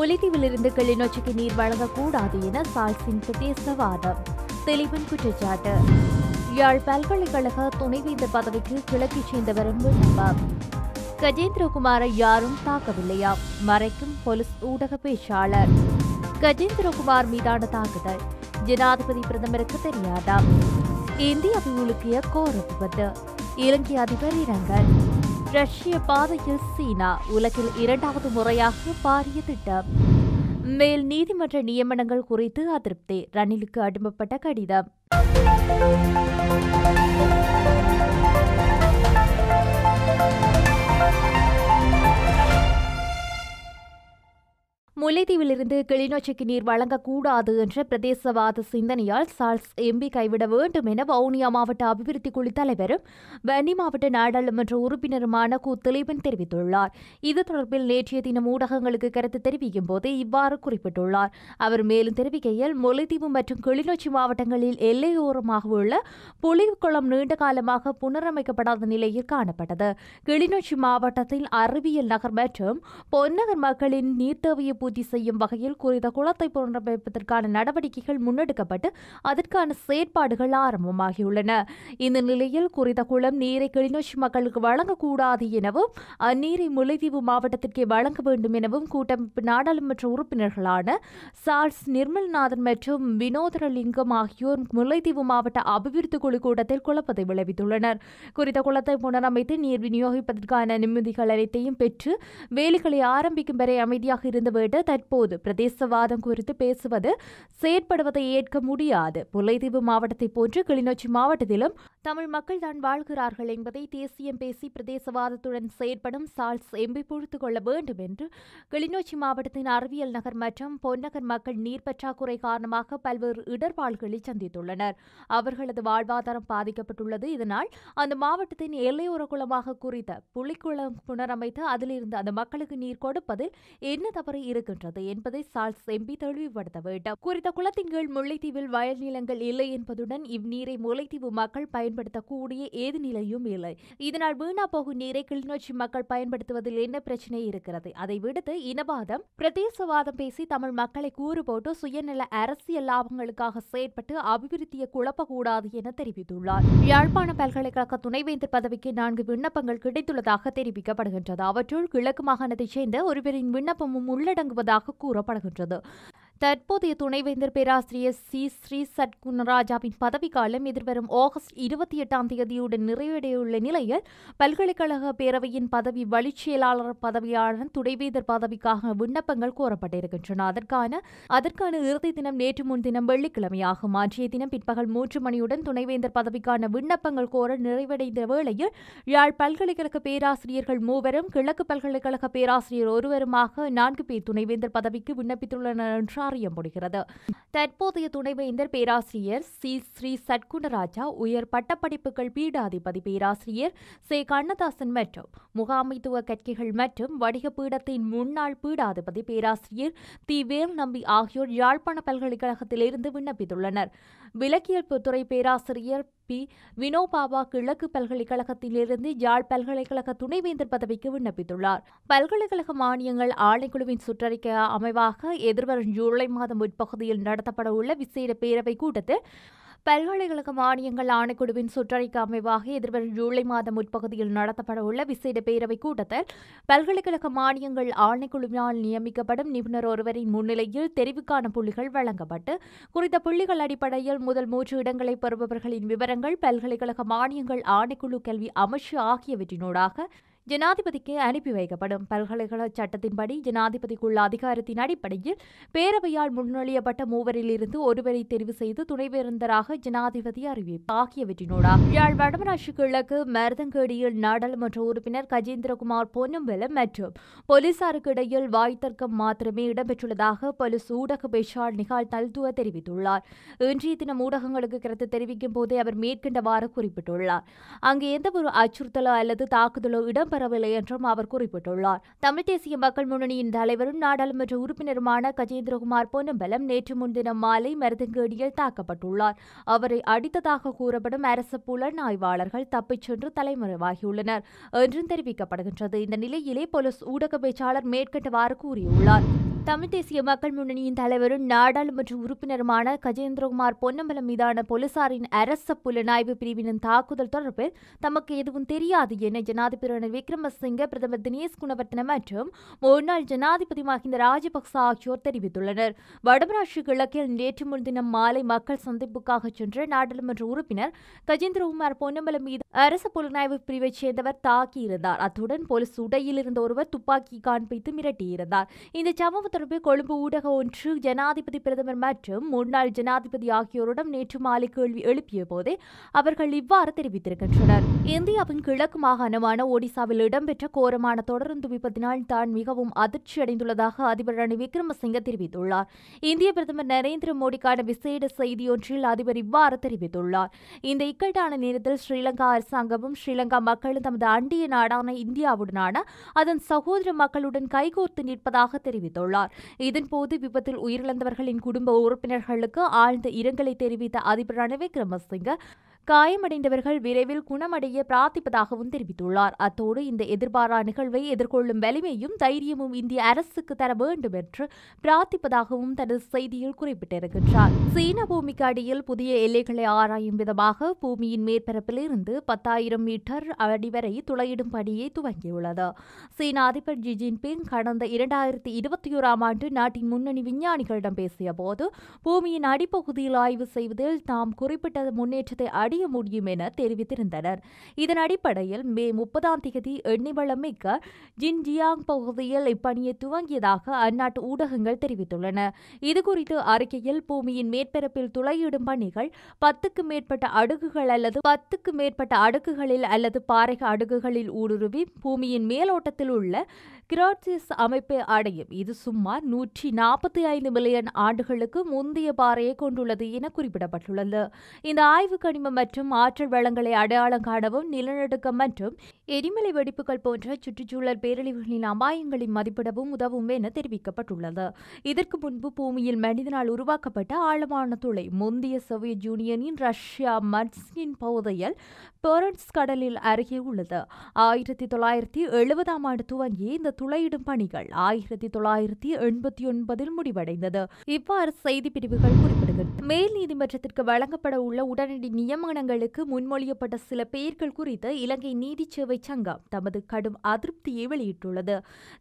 முல்லைத்தீவிலிருந்து கிளிநொச்சிக்கு நீர் வழங்கக்கூடாது என சால்சின் பிரதேச வாதம் தெளிவின் குற்றச்சாட்டு யாழ் பல்கலைக்கழக துணைவேந்தர் பதவிக்கு கிழக்கு சேர்ந்தவரும் விண்ணப்பம் கஜேந்திரகுமாரை யாரும் தாக்கவில்லையா மறைக்கும் போலீஸ் ஊடக பேச்சாளர் கஜேந்திரகுமார் மீதான தாக்குதல் ஜனாதிபதி பிரதமருக்கு தெரியாதா இந்திய அபிமுழுக்கிய கோர விபத்து இலங்கை அதிபர் இரங்கல் ரஷ்ய பாதையில் சீனா உலகில் இரண்டாவது முறையாக பாரிய திட்டம் மேல் நீதிமன்ற நியமனங்கள் குறித்து அதிருப்தி ரணிலுக்கு அனுப்பப்பட்ட கடிதம் முல்லைத்தீவிலிருந்து கிளிநொச்சிக்கு நீர் வழங்கக்கூடாது என்ற பிரதேசவாத சிந்தனையால் சார்ஸ் எம்பி கைவிட வேண்டும் என வவுனியா மாவட்ட அபிவிருத்தி குழு தலைவரும் வன்னி மாவட்ட நாடாளுமன்ற உறுப்பினருமான கு திலீபன் தெரிவித்துள்ளார் இது தொடர்பில் நேற்றைய தினம் ஊடகங்களுக்கு கருத்து தெரிவிக்கும் போது இவ்வாறு குறிப்பிட்டுள்ளார் அவர் மேலும் தெரிவிக்கையில் முல்லைத்தீவு மற்றும் கிளிநொச்சி மாவட்டங்களில் எல்லையோரமாக உள்ள புலிகுளம் நீண்ட காலமாக புனரமைக்கப்படாத நிலையில் காணப்பட்டது கிளிநொச்சி மாவட்டத்தில் அறிவியல் நகர் மற்றும் பொன்னகர் மக்களின் நீர்த்தேவையை பூர்த்தி பூர்த்தி செய்யும் வகையில் குறித்த குளத்தை புனரமைப்பதற்கான நடவடிக்கைகள் முன்னெடுக்கப்பட்டு அதற்கான செயற்பாடுகள் ஆரம்பமாகியுள்ளன இந்த நிலையில் குறித்த குளம் நீரை கிளிநொச்சி மக்களுக்கு வழங்கக்கூடாது எனவும் அந்நீரை முல்லைத்தீவு மாவட்டத்திற்கே வழங்க வேண்டும் எனவும் கூட்டமைப்பு நாடாளுமன்ற உறுப்பினர்களான சார்ஸ் நிர்மல்நாதன் மற்றும் வினோதரலிங்கம் ஆகியோர் முல்லைத்தீவு மாவட்ட அபிவிருத்தி குழு கூட்டத்தில் குழப்பத்தை விளைவித்துள்ளனர் குறித்த குளத்தை புனரமைத்து நீர் விநியோகிப்பதற்கான நிம்மதிகள் அனைத்தையும் பெற்று வேலைகளை ஆரம்பிக்கும் வரை அமைதியாக இருந்துவிட்டு தற்போது பிரதேசவாதம் குறித்து பேசுவது செயற்படுவதை ஏற்க முடியாது புலைதீவு மாவட்டத்தை போன்று கிளிநொச்சி மாவட்டத்திலும் தமிழ் மக்கள் தான் வாழ்கிறார்கள் என்பதை தேசியம் பேசி பிரதேசவாதத்துடன் செயற்படும் சால்ஸ் எம்பி புழுத்துக் கொள்ள வேண்டும் என்று கிளிநொச்சி மாவட்டத்தின் அறிவியல் நகர் மற்றும் பொன்னகர் மக்கள் நீர் பற்றாக்குறை காரணமாக பல்வேறு இடர்பாடுகளை சந்தித்துள்ளனர் அவர்களது வாழ்வாதாரம் பாதிக்கப்பட்டுள்ளது இதனால் அந்த மாவட்டத்தின் எல்லையோர குளமாக குறித்த புலிக்குளம் புனரமைத்து அதிலிருந்து அந்த மக்களுக்கு நீர் கொடுப்பதில் என்ன தவறு இருக்கின்றது என்பதை சால்ஸ் எம்பி தெளிவுபடுத்த வேண்டும் குறித்த குளத்தின் கீழ் முல்லைத்தீவில் வயல் நிலங்கள் இல்லை என்பதுடன் இந்நீரை முல்லைத்தீவு மக்கள் பயன் பயன்படுத்தக்கூடிய ஏது நிலையும் இல்லை இதனால் வீணா போகும் நீரை கிளிநொச்சி மக்கள் பயன்படுத்துவதில் என்ன பிரச்சனை இருக்கிறது அதை விடுத்து இனவாதம் பிரதேசவாதம் பேசி தமிழ் மக்களை கூறு போட்டு சுயநல அரசியல் லாபங்களுக்காக செயற்பட்டு அபிவிருத்தியை குழப்பக்கூடாது என தெரிவித்துள்ளார் யாழ்ப்பாண பல்கலைக்கழக துணைவேந்தர் பதவிக்கு நான்கு விண்ணப்பங்கள் கிடைத்துள்ளதாக தெரிவிக்கப்படுகின்றது அவற்றுள் கிழக்கு மாகாணத்தைச் சேர்ந்த ஒருவரின் விண்ணப்பமும் உள்ளடங்குவதாக கூறப்படுகின்றது தற்போதைய துணைவேந்தர் பேராசிரியர் சி ஸ்ரீ சத்குணராஜாவின் பதவிக்காலம் எதிர்வரும் ஆகஸ்ட் இருபத்தி எட்டாம் தேதியுடன் நிறைவடையுள்ள நிலையில் பல்கலைக்கழக பேரவையின் பதவி வழிச்செயலாளர் பதவியாளர் துணைவேந்தர் பதவிக்காக விண்ணப்பங்கள் கோரப்பட்டிருக்கின்றன அதற்கான அதற்கான இறுதி தினம் நேற்று முன்தினம் வெள்ளிக்கிழமையாகும் மாற்றிய தினம் பிற்பகல் மூன்று மணியுடன் துணைவேந்தர் பதவிக்கான விண்ணப்பங்கள் கோர நிறைவடைந்த வேளையில் யாழ் பல்கலைக்கழக பேராசிரியர்கள் மூவரும் கிழக்கு பல்கலைக்கழக பேராசிரியர் ஒருவருமாக நான்கு பேர் துணைவேந்தர் பதவிக்கு விண்ணப்பித்துள்ளனர் என்றார் காரியம்படுகிறது தற்போதைய துணைவேந்தர் பேராசிரியர் சி ஸ்ரீ சத்குணராஜா உயர் பட்டப்படிப்புகள் பீடாதிபதி பேராசிரியர் சே கண்ணதாசன் மற்றும் முகாமைத்துவ கட்சிகள் மற்றும் வணிக பீடத்தின் முன்னாள் பீடாதிபதி பேராசிரியர் தி வேல் நம்பி ஆகியோர் யாழ்ப்பாண பல்கலைக்கழகத்திலிருந்து விண்ணப்பித்துள்ளனர் விலக்கியல் துறை பேராசிரியர் பி வினோபாபா கிழக்கு பல்கலைக்கழகத்திலிருந்து யாழ் பல்கலைக்கழக துணைவேந்தர் பதவிக்கு விண்ணப்பித்துள்ளார் பல்கலைக்கழக மானியங்கள் ஆணைக்குழுவின் சுற்றறிக்கை அமைவாக எதிர்வரும் ஜூலை மாதம் முற்பகுதியில் நடத்தப்பட உள்ள விசேட பேரவை கூட்டத்தில் பல்கலைக்கழக மானியங்கள் ஆணைக்குழுவின் சுற்றறிக்கை அமைவாக எதிர்வரும் ஜூலை மாதம் முற்பகுதியில் நடத்தப்பட உள்ள விசேட பேரவைக் கூட்டத்தில் பல்கலைக்கழக மானியங்கள் ஆணைக்குழுவினால் நியமிக்கப்படும் நிபுணர் ஒருவரின் முன்னிலையில் தெரிவுக்கான புள்ளிகள் வழங்கப்பட்டு குறித்த புள்ளிகள் அடிப்படையில் முதல் மூன்று இடங்களை பெறுபவர்களின் விவரங்கள் பல்கலைக்கழக மானியங்கள் ஆணைக்குழு கல்வி அமைச்சு ஆகியவற்றினூடாக ஜனாதிபதிக்கு அனுப்பி வைக்கப்படும் பல்கலைக்கழக சட்டத்தின்படி ஜனாதிபதிக்குள்ள அதிகாரத்தின் அடிப்படையில் பேரவையால் முன்மொழியப்பட்ட மூவரில் இருந்து ஒருவரை தெரிவு செய்து துணைவேந்தராக ஜனாதிபதி அறிவிப்பு ஆகியவற்றினோடாக யாழ் வடமராட்சி கிழக்கு மருதங்கேடியில் நாடாளுமன்ற உறுப்பினர் கஜேந்திரகுமார் பொன்னம்பலம் மற்றும் போலீசாருக்கு இடையில் வாய்த்தர்க்கம் மாத்திரமே இடம்பெற்றுள்ளதாக போலீஸ் ஊடக பேச்சாளர் நிகால் தல்துவ தெரிவித்துள்ளார் இன்றைய தினம் ஊடகங்களுக்கு கருத்து தெரிவிக்கும் போதே அவர் மேற்கண்டவாறு குறிப்பிட்டுள்ளார் அங்கு எந்தவொரு அச்சுறுத்தலோ அல்லது தாக்குதலோ இடம் பெறவில்லை என்றும் அவர் குறிப்பிட்டுள்ளார் தமிழ் தேசிய மக்கள் முன்னணியின் தலைவரும் நாடாளுமன்ற உறுப்பினருமான கஜேந்திரகுமார் பொன்னம்பலம் நேற்று முன்தினம் மாலை மருதங்கேடியில் தாக்கப்பட்டுள்ளார் அவரை அடித்ததாக கூறப்படும் அரசு ஆய்வாளர்கள் தப்பிச் சென்று தலைமறைவாகியுள்ளனர் என்றும் தெரிவிக்கப்படுகின்றது இந்த நிலையிலே போலீஸ் ஊடக பேச்சாளர் மேற்கண்டவாறு கூறியுள்ளார் தமிழ் தேசிய மக்கள் முன்னணியின் தலைவரும் நாடாளுமன்ற உறுப்பினருமான கஜேந்திரகுமார் பொன்னம்பலம் மீதான போலீசாரின் அரச புலனாய்வு பிரிவினின் தாக்குதல் தொடர்பில் தமக்கு எதுவும் தெரியாது என ஜனாதிபதி விக்ரமசிங்க பிரதமர் தினேஷ் குணவர்த்தன மற்றும் முன்னாள் ஜனாதிபதி மஹிந்த ராஜபக்ச ஆகியோர் தெரிவித்துள்ளனர் வடமராட்சி கிழக்கில் நேற்று முன்தினம் மாலை மக்கள் சந்திப்புக்காக சென்ற நாடாளுமன்ற உறுப்பினர் கஜேந்திரகுமார் பொன்னம்பலம் மீது அரச புலனாய்வு பிரிவைச் சேர்ந்தவர் தாக்கியிருந்தார் அத்துடன் போலீஸ் உடையில் இருந்த ஒருவர் துப்பாக்கி காண்பித்து மிரட்டியிருந்தார் இந்த சமூக தொடர்பு தொடர்பில் கொழும்பு ஊடக ஒன்று ஜனாதிபதி பிரதமர் மற்றும் முன்னாள் ஜனாதிபதி ஆகியோரிடம் நேற்று மாலை கேள்வி எழுப்பிய போதே அவர்கள் இவ்வாறு தெரிவித்திருக்கின்றனர் இந்தியாவின் கிழக்கு மாகாணமான ஒடிசாவில் இடம்பெற்ற கோரமான தொடருந்து விபத்தினால் தான் மிகவும் அதிர்ச்சி அடைந்துள்ளதாக அதிபர் ரணி விக்ரமசிங்க தெரிவித்துள்ளார் இந்திய பிரதமர் நரேந்திர மோடிக்கான விசேட செய்தி ஒன்றில் அதிபர் இவ்வாறு தெரிவித்துள்ளார் இந்த இக்கட்டான நேரத்தில் ஸ்ரீலங்கா அரசாங்கமும் ஸ்ரீலங்கா மக்களும் தமது அண்டிய நாடான இந்தியாவுடனான அதன் சகோதர மக்களுடன் கைகோர்த்து நிற்பதாக தெரிவித்துள்ளார் தெரிவித்தார் இதன்போது விபத்தில் உயிரிழந்தவர்களின் குடும்ப உறுப்பினர்களுக்கு ஆழ்ந்த இரங்கலை தெரிவித்த அதிபர் ரணவிக்ரமசிங்க காயமடைந்தவர்கள் விரைவில் குணமடைய பிரார்த்திப்பதாகவும் தெரிவித்துள்ளார் அத்தோடு இந்த எதிர்பாரா நிகழ்வை எதிர்கொள்ளும் வலிமையும் தைரியமும் இந்திய அரசுக்கு தர வேண்டும் என்று பிரார்த்திப்பதாகவும் தனது செய்தியில் குறிப்பிட்டிருக்கிறார் சீன பூமிக்கு அடியில் புதிய எல்லைகளை ஆராயும் விதமாக பூமியின் மேற்பரப்பில் இருந்து பத்தாயிரம் மீட்டர் அடி வரை துளையிடும் பணியை துவங்கியுள்ளது சீன அதிபர் ஜி ஜின்பிங் கடந்த இரண்டாயிரத்தி இருபத்தி ஓராம் ஆண்டு நாட்டின் முன்னணி விஞ்ஞானிகளிடம் பேசிய போது பூமியின் அடிப்பகுதியில் ஆய்வு செய்வதில் தாம் குறிப்பிட்ட முன்னேற்றத்தை அடைய முடியும் என தெரிவித்திருந்தனர் இதன் அடிப்படையில் மே முப்பதாம் தேதி எண்ணிவளம் மிக்க ஜின்ஜியாங் பகுதியில் இப்பணியை துவங்கியதாக அந்நாட்டு ஊடகங்கள் தெரிவித்துள்ளன இதுகுறித்து அறிக்கையில் பூமியின் மேற்பரப்பில் துளையிடும் பணிகள் பத்துக்கு மேற்பட்ட அடுக்குகள் அல்லது பத்துக்கு மேற்பட்ட அடுக்குகளில் அல்லது பாறை அடுக்குகளில் ஊடுருவி பூமியின் மேலோட்டத்தில் உள்ள கிராட்சிஸ் அமைப்பை அடையும் இது சுமார் நூற்றி நாற்பத்தி ஐந்து மில்லியன் ஆண்டுகளுக்கு முந்தைய பாறையை கொண்டுள்ளது என குறிப்பிடப்பட்டுள்ளது இந்த ஆய்வு கனிமம் மற்றும் ஆற்றல் வளங்களை அடையாளம் காணவும் நிலநடுக்கம் மற்றும் எரிமலை வெடிப்புகள் போன்ற சுற்றுச்சூழல் பேரழிவுகளின் அபாயங்களை மதிப்பிடவும் உதவும் என தெரிவிக்கப்பட்டுள்ளது இதற்கு முன்பு பூமியில் மனிதனால் உருவாக்கப்பட்ட ஆழமான துளை முந்தைய சோவியத் யூனியனின் ரஷ்யா மர்ஸ்கின் பகுதியில் பெரன்ஸ் கடலில் அருகே உள்ளது ஆயிரத்தி தொள்ளாயிரத்தி எழுபதாம் ஆண்டு துவங்கி இந்த துளையிடும் பணிகள் ஆயிரத்தி தொள்ளாயிரத்தி எண்பத்தி ஒன்பதில் முடிவடைந்தது இவ்வாறு செய்தி பிரிவுகள் குறிப்பிடுகிறது மேல் நீதிமன்றத்திற்கு வழங்கப்பட உள்ள உடனடி நியமனங்களுக்கு முன்மொழியப்பட்ட சில பெயர்கள் குறித்து இலங்கை நீதி சேவை சங்கம் தமது கடும் அதிருப்தியை வெளியிட்டுள்ளது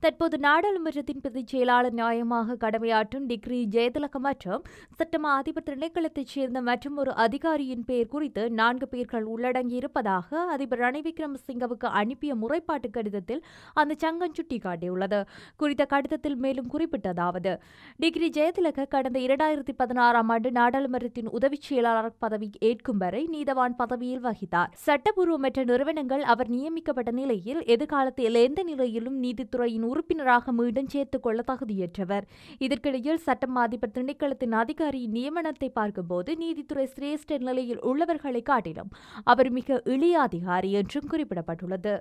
தற்போது நாடாளுமன்றத்தின் பொதுச் செயலாளர் நியாயமாக கடமையாற்றும் டிகிரி ஜெயதிலக மற்றும் சட்டமா அதிபர் திணைக்களத்தைச் சேர்ந்த மற்றும் ஒரு அதிகாரியின் பெயர் குறித்து நான்கு பேர்கள் உள்ளடங்கியிருப்பதாக அதிபர் ரணில் விக்ரமசிங்கவுக்கு அனுப்பிய முறைப்பாட்டு கடிதத்தில் அந்த சங்கம் சுட்டிக்காட்டு சுட்டிக்காட்டியுள்ளது குறித்த கடிதத்தில் மேலும் குறிப்பிட்டதாவது டிகிரி ஜெயதிலக கடந்த இரண்டாயிரத்தி பதினாறாம் ஆண்டு நாடாளுமன்றத்தின் செயலாளர் பதவி ஏற்கும் வரை நீதவான் பதவியில் வகித்தார் சட்டபூர்வமற்ற நிறுவனங்கள் அவர் நியமிக்கப்பட்ட நிலையில் எதிர்காலத்தில் எந்த நிலையிலும் நீதித்துறையின் உறுப்பினராக மீண்டும் சேர்த்துக் கொள்ள தகுதியற்றவர் இதற்கிடையில் சட்டம் அதிபர் திணைக்களத்தின் அதிகாரியின் நியமனத்தை பார்க்கும்போது நீதித்துறை சிரேஷ்ட நிலையில் உள்ளவர்களை காட்டிலும் அவர் மிக எளிய அதிகாரி என்றும் குறிப்பிடப்பட்டுள்ளது